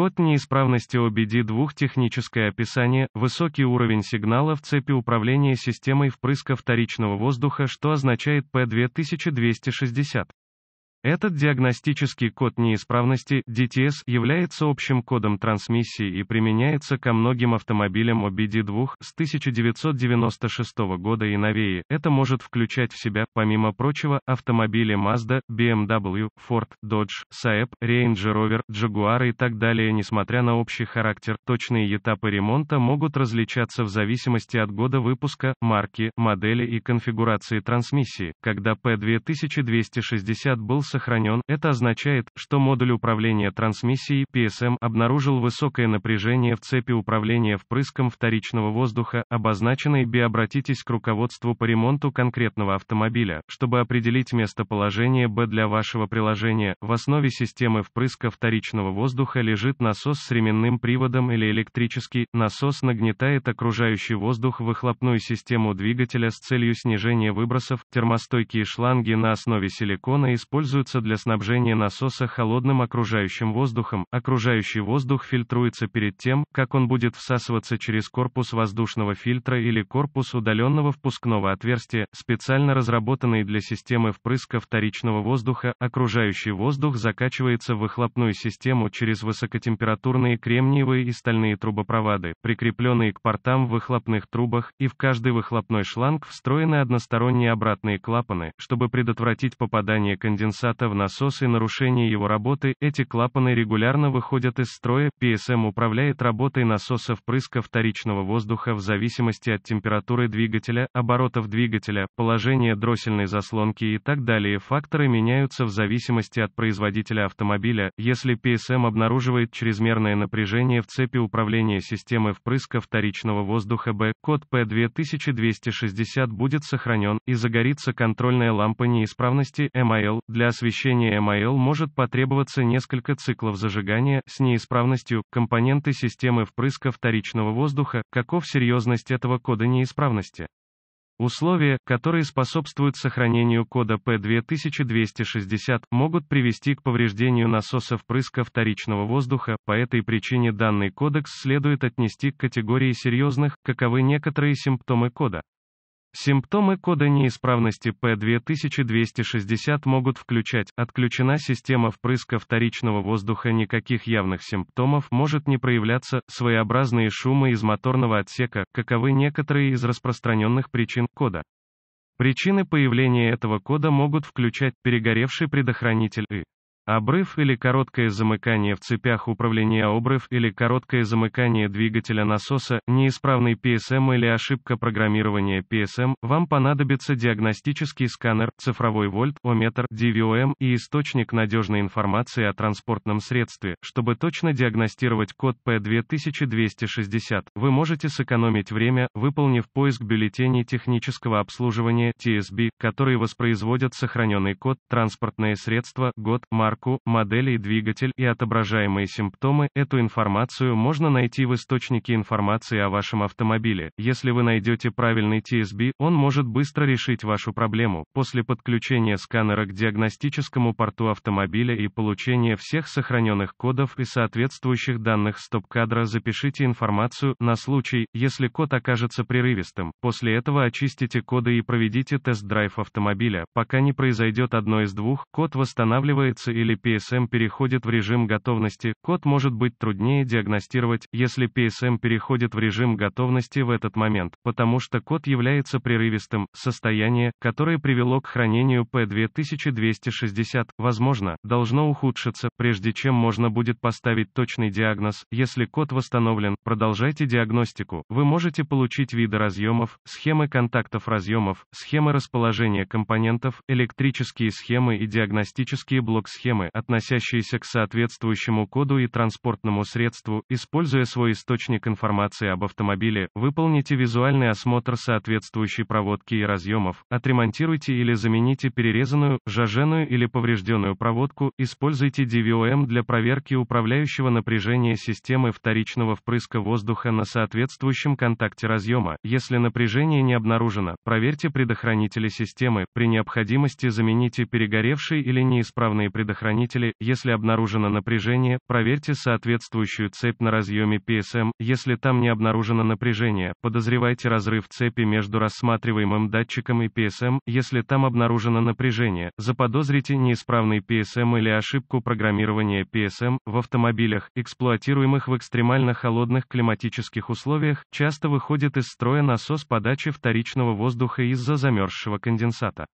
Код неисправности OBD2 техническое описание, высокий уровень сигнала в цепи управления системой впрыска вторичного воздуха, что означает P2260. Этот диагностический код неисправности DTS является общим кодом трансмиссии и применяется ко многим автомобилям OBD2 с 1996 года и новее. Это может включать в себя, помимо прочего, автомобили Mazda, BMW, эм Ford, Dodge, Saab, Range Rover, Jaguar и так далее. Несмотря на общий характер, точные этапы ремонта могут различаться в зависимости от года выпуска, марки, модели и конфигурации трансмиссии. Когда P2260 был сохранен, это означает, что модуль управления трансмиссией PSM обнаружил высокое напряжение в цепи управления впрыском вторичного воздуха, обозначенной B. Обратитесь к руководству по ремонту конкретного автомобиля, чтобы определить местоположение B для вашего приложения. В основе системы впрыска вторичного воздуха лежит насос с ременным приводом или электрический. Насос нагнетает окружающий воздух в выхлопную систему двигателя с целью снижения выбросов. Термостойкие шланги на основе силикона используют используются для снабжения насоса холодным окружающим воздухом. Окружающий воздух фильтруется перед тем, как он будет всасываться через корпус воздушного фильтра или корпус удаленного впускного отверстия, специально разработанный для системы впрыска вторичного воздуха. Окружающий воздух закачивается в выхлопную систему через высокотемпературные кремниевые и стальные трубопроводы, прикрепленные к портам в выхлопных трубах, и в каждый выхлопной шланг встроены односторонние обратные клапаны, чтобы предотвратить попадание конденсата сата в насос и нарушение его работы, эти клапаны регулярно выходят из строя, PSM управляет работой насосов впрыска вторичного воздуха в зависимости от температуры двигателя, оборотов двигателя, положения дроссельной заслонки и так далее. Факторы меняются в зависимости от производителя автомобиля. Если PSM обнаруживает чрезмерное напряжение в цепи управления системы впрыска вторичного воздуха B, код P2260 будет сохранен, и загорится контрольная лампа неисправности, MIL, для освещения МАЛ может потребоваться несколько циклов зажигания, с неисправностью, компоненты системы впрыска вторичного воздуха, каков серьезность этого кода неисправности. Условия, которые способствуют сохранению кода P2260, могут привести к повреждению насоса впрыска вторичного воздуха, по этой причине данный кодекс следует отнести к категории серьезных, каковы некоторые симптомы кода. Симптомы кода неисправности P2260 могут включать отключена система впрыска вторичного воздуха никаких явных симптомов может не проявляться, своеобразные шумы из моторного отсека, каковы некоторые из распространенных причин кода. Причины появления этого кода могут включать перегоревший предохранитель и Обрыв или короткое замыкание в цепях управления обрыв или короткое замыкание двигателя насоса, неисправный PSM или ошибка программирования PSM, вам понадобится диагностический сканер, цифровой вольт, ометр, DVOM и источник надежной информации о транспортном средстве. Чтобы точно диагностировать код P2260, вы можете сэкономить время, выполнив поиск бюллетеней технического обслуживания TSB, которые воспроизводят сохраненный код, транспортное средство, год, марку, марку, модель и двигатель и отображаемые симптомы, эту информацию можно найти в источнике информации о вашем автомобиле. Если вы найдете правильный TSB, он может быстро решить вашу проблему. После подключения сканера к диагностическому порту автомобиля и получения всех сохраненных кодов и соответствующих данных стоп-кадра запишите информацию на случай, если код окажется прерывистым. После этого очистите коды и проведите тест-драйв автомобиля, пока не произойдет одно из двух, код восстанавливается и или PSM переходит в режим готовности, код может быть труднее диагностировать, если PSM переходит в режим готовности в этот момент, потому что код является прерывистым, состояние, которое привело к хранению P2260, возможно, должно ухудшиться, прежде чем можно будет поставить точный диагноз, если код восстановлен, продолжайте диагностику, вы можете получить виды разъемов, схемы контактов разъемов, схемы расположения компонентов, электрические схемы и диагностические блок-схемы, системы, относящиеся к соответствующему коду и транспортному средству, используя свой источник информации об автомобиле, выполните визуальный осмотр соответствующей проводки и разъемов, отремонтируйте или замените перерезанную, жаженную или поврежденную проводку, используйте DVOM для проверки управляющего напряжения системы вторичного впрыска воздуха на соответствующем контакте разъема. Если напряжение не обнаружено, проверьте предохранители системы, при необходимости замените перегоревший или неисправные предохранители предохранители, если обнаружено напряжение, проверьте соответствующую цепь на разъеме PSM, если там не обнаружено напряжение, подозревайте разрыв цепи между рассматриваемым датчиком и PSM, если там обнаружено напряжение, заподозрите неисправный PSM или ошибку программирования PSM, в автомобилях, эксплуатируемых в экстремально холодных климатических условиях, часто выходит из строя насос подачи вторичного воздуха из-за замерзшего конденсата.